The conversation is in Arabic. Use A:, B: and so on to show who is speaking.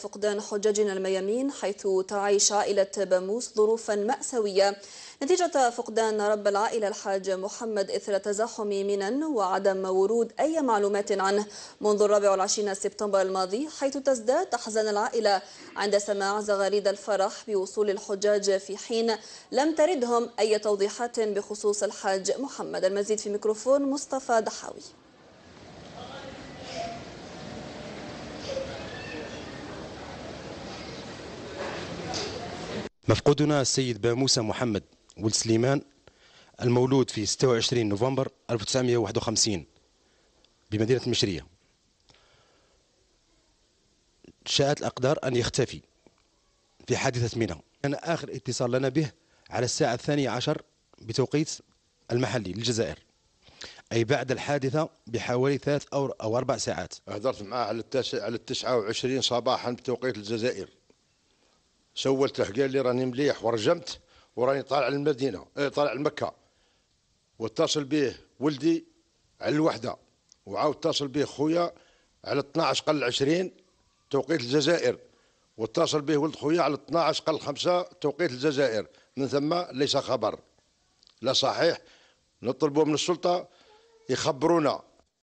A: فقدان حجاجنا الميامين حيث تعيش عائلة باموس ظروفا مأساوية نتيجة فقدان رب العائلة الحاج محمد إثر تزاحم منن وعدم ورود أي معلومات عنه منذ الرابع والعشرين سبتمبر الماضي حيث تزداد أحزان العائلة عند سماع زغاريد الفرح بوصول الحجاج في حين لم تردهم أي توضيحات بخصوص الحاج محمد المزيد في ميكروفون مصطفى دحاوي
B: مفقودنا السيد باموسى محمد ولد سليمان المولود في 26 نوفمبر 1951 بمدينة المشرية شاءت الأقدار أن يختفي في حادثة منى كان آخر اتصال لنا به على الساعة الثانية عشر بتوقيت المحلي للجزائر أي بعد الحادثة بحوالي ثلاث أو, أو أربع ساعات
C: هدرت معاه على التسعة وعشرين صباحا بتوقيت الجزائر سولت له قال لي راني مليح ورجمت وراني طالع للمدينه اه طالع لمكه واتصل به ولدي على الوحده وعاود اتصل به خويا على 12 قل 20 توقيت الجزائر واتصل به ولد خويا على 12 قل 5 توقيت الجزائر من ثم ليس خبر لا صحيح نطلبوا من السلطه يخبرونا